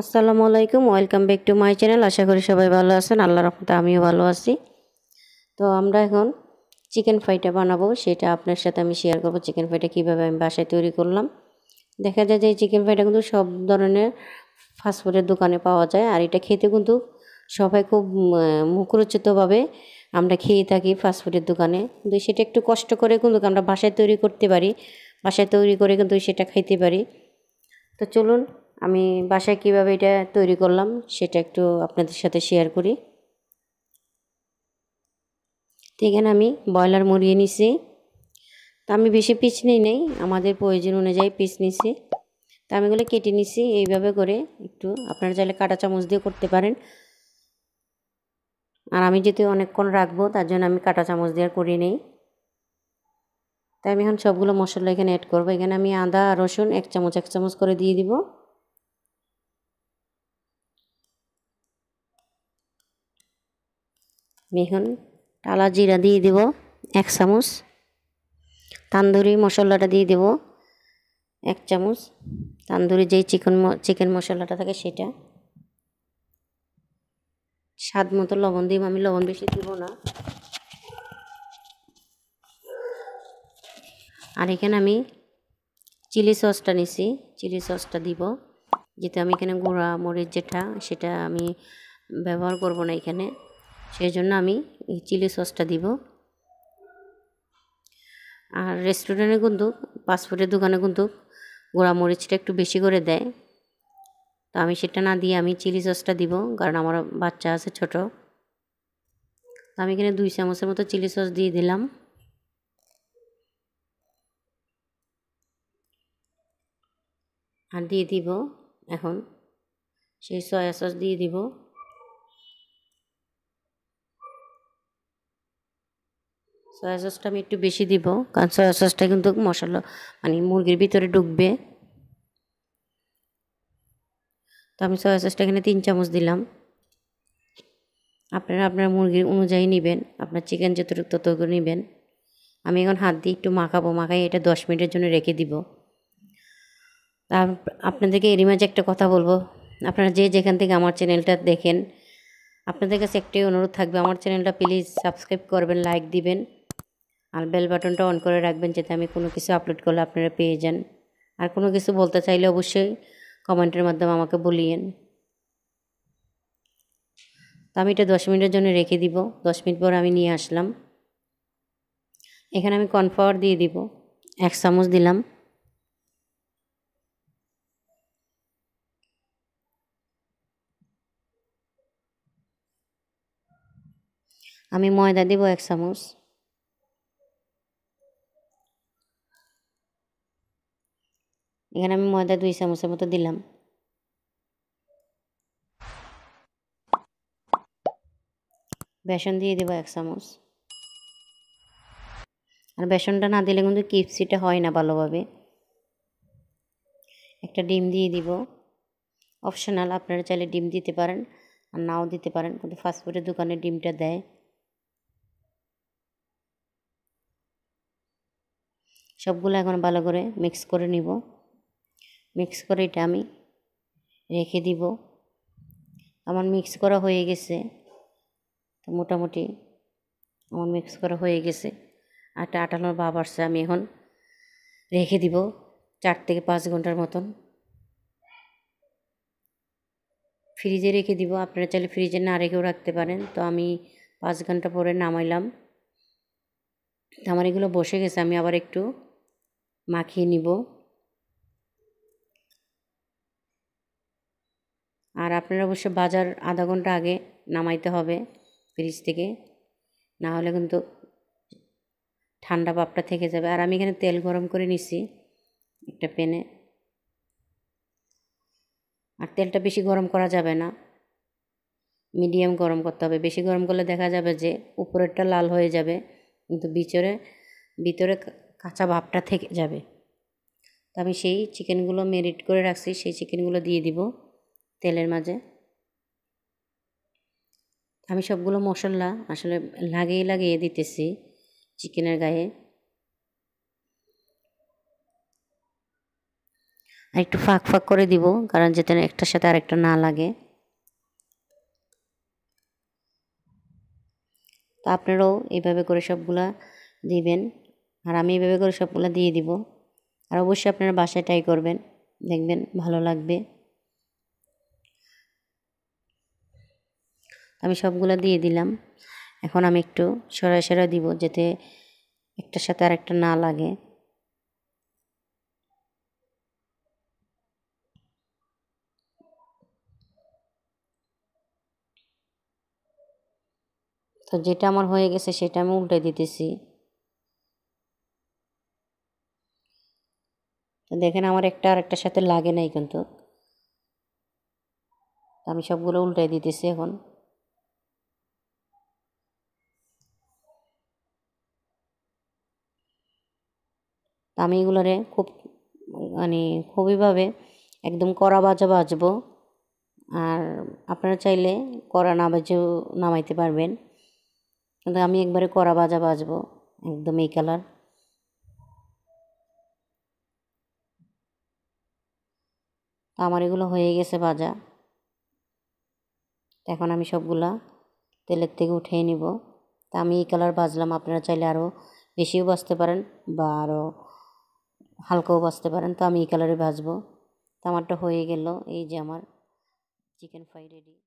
আসসালামু আলাইকুম welcome back to my channel আশা করি সবাই ভালো আছেন আল্লাহ রহমতে আমিও ভালো আছি তো আমরা এখন চিকেন ফ্রাইটা বানাবো সেটা আপনার সাথে আমি শেয়ার করবো চিকেন ফ্রাইটা কীভাবে আমি বাসায় তৈরি করলাম দেখা যায় যে চিকেন ফ্রাইটা কিন্তু সব ধরনের ফাস্টফুডের দোকানে পাওয়া যায় আর এটা খেতে কিন্তু সবাই খুব মুখরোচিতভাবে আমরা খেয়ে থাকি ফাস্টফুডের দোকানে কিন্তু সেটা একটু কষ্ট করে কিন্তু আমরা বাসায় তৈরি করতে পারি বাসায় তৈরি করে কিন্তু সেটা খাইতে পারি তো চলুন আমি বাসায় কিভাবে এটা তৈরি করলাম সেটা একটু আপনাদের সাথে শেয়ার করি তো এখানে আমি ব্রয়লার মরিয়ে নিছি তো আমি বেশি পিস নিই নেই আমাদের প্রয়োজন অনুযায়ী পিস নিছি তা আমি এগুলো কেটে নিছি এইভাবে করে একটু আপনারা চাইলে কাটা চামচ দিয়ে করতে পারেন আর আমি যেহেতু অনেকক্ষণ রাখবো তার জন্য আমি কাটা চামচ দিয়ে করে নিই তাই আমি এখন সবগুলো মশলা এখানে অ্যাড করবো এখানে আমি আদা রসুন এক চামচ এক চামচ করে দিয়ে দিবো এখন টালা জিরা দিয়ে দেব এক চামচ তান্দুরি মশলাটা দিয়ে দেব এক চামচ তান্দুরি যেই চিকেন চিকেন মশলাটা থাকে সেটা স্বাদ মতো লবণ দিব আমি লবণ বেশি দিব না আর এখানে আমি চিলি সসটা নিছি চিলি সসটা দিব যেহেতু আমি এখানে গুঁড়া মরিচ যেটা সেটা আমি ব্যবহার করব না এখানে সেই জন্য আমি এই চিলি সসটা দিব আর রেস্টুরেন্টে কিন্তু পাসপোর্টের দোকানে কিন্তু গোড়া মরিচটা একটু বেশি করে দেয় তো আমি সেটা না দিয়ে আমি চিলি সসটা দিব কারণ আমার বাচ্চা আছে ছোট তো আমি এখানে দুই চামচের মতো চিলি সস দিয়ে দিলাম আর দিয়ে দিব এখন সেই সয়া সস দিয়ে দিব সয়া সসটা আমি একটু বেশি দিব কারণ সয়া সসটা কিন্তু মশলা মানে মুরগির ভিতরে ডুববে তো আমি সয়া সসটা এখানে তিন চামচ দিলাম আপনারা আপনার মুরগির অনুযায়ী নেবেন আপনার চিকেন যতটুকু তত করে নেবেন আমি এখন হাত দিয়ে একটু মাখাবো মাখাই এটা দশ মিনিটের জন্য রেখে দিব আপনাদেরকে এরই মাঝে একটা কথা বলবো আপনারা যে যেখান থেকে আমার চ্যানেলটা দেখেন আপনাদের কাছে একটাই অনুরোধ থাকবে আমার চ্যানেলটা প্লিজ সাবস্ক্রাইব করবেন লাইক দিবেন আর বেল বাটনটা অন করে রাখবেন যাতে আমি কোনো কিছু আপলোড করলে আপনারা পেয়ে যান আর কোনো কিছু বলতে চাইলে অবশ্যই কমেন্টের মাধ্যমে আমাকে বলিয়েন তো আমি এটা দশ মিনিটের জন্য রেখে দিব দশ মিনিট পর আমি নিয়ে আসলাম এখানে আমি কর্নফ্লাওয়ার দিয়ে দিব এক চামচ দিলাম আমি ময়দা দিব এক চামচ এখানে আমি ময়দা দুই চামচের মতো দিলাম বেসন দিয়ে দেবো এক চামচ আর বেসনটা না দিলে কিন্তু কিপসিটা হয় না ভালোভাবে একটা ডিম দিয়ে দিব অপশনাল আপনারা চাইলে ডিম দিতে পারেন আর নাও দিতে পারেন কিন্তু ফাস্টফুডের দোকানে ডিমটা দেয় সবগুলো এখন ভালো করে মিক্স করে নিব মিক্স করে এটা আমি রেখে দিব আমার মিক্স করা হয়ে গেছে তো মোটামুটি আমার মিক্স করা হয়ে গেছে একটা আটানোর ভাব আসছে আমি এখন রেখে দিব চার থেকে পাঁচ ঘন্টার মতন ফ্রিজে রেখে দিব আপনারা চাইলে ফ্রিজে না রেখেও রাখতে পারেন তো আমি পাঁচ ঘন্টা পরে নামাইলাম আমার এগুলো বসে গেছে আমি আবার একটু মাখিয়ে নিব আর আপনারা অবশ্য বাজার আধা ঘন্টা আগে নামাইতে হবে ফ্রিজ থেকে না হলে কিন্তু ঠান্ডা পাপটা থেকে যাবে আর আমি এখানে তেল গরম করে নিছি একটা প্যানে আর তেলটা বেশি গরম করা যাবে না মিডিয়াম গরম করতে হবে বেশি গরম করলে দেখা যাবে যে উপরেরটা লাল হয়ে যাবে কিন্তু বিচরে ভিতরে কাঁচা ভাবটা থেকে যাবে তো আমি সেই চিকেনগুলো মেরিট করে রাখছি সেই চিকেনগুলো দিয়ে দিব তেলের মাঝে আমি সবগুলো মশলা আসলে লাগিয়ে লাগিয়ে দিতেছি চিকেনের গায়ে আর একটু ফাঁক ফাঁক করে দিব কারণ যেতে একটার সাথে আর একটা না লাগে তো আপনারাও এইভাবে করে সবগুলা দিবেন আর আমি এইভাবে করে সবগুলা দিয়ে দিব আর অবশ্যই আপনারা বাসায় ট্রাই করবেন দেখবেন ভালো লাগবে আমি সবগুলো দিয়ে দিলাম এখন আমি একটু সরাই সরাই দিব যাতে একটার সাথে আর একটা না লাগে তো যেটা আমার হয়ে গেছে সেটা আমি উল্টে দিতেছি তো দেখেন আমার একটা আরেকটার সাথে লাগে নাই কিন্তু আমি সবগুলো উল্টে দিতেছি এখন আমি এগুলোরে খুব মানে খুবইভাবে একদম কড়া বাজা বাজবো আর আপনারা চাইলে কড়া না বাজেও নামাইতে পারবেন কিন্তু আমি একবারে কড়া বাজা বাজবো একদম এই কালার আমার এগুলো হয়ে গেছে বাজা এখন আমি সবগুলা তেলের থেকে উঠিয়ে নিব তা আমি এই কালার বাজলাম আপনারা চাইলে আরও বেশিও বাজতে পারেন বা আরও হালকাও বাঁচতে পারেন তো আমি এই কালারে ভাজবো তো আমারটা হয়ে গেল এই যে আমার চিকেন ফ্রাই রেডি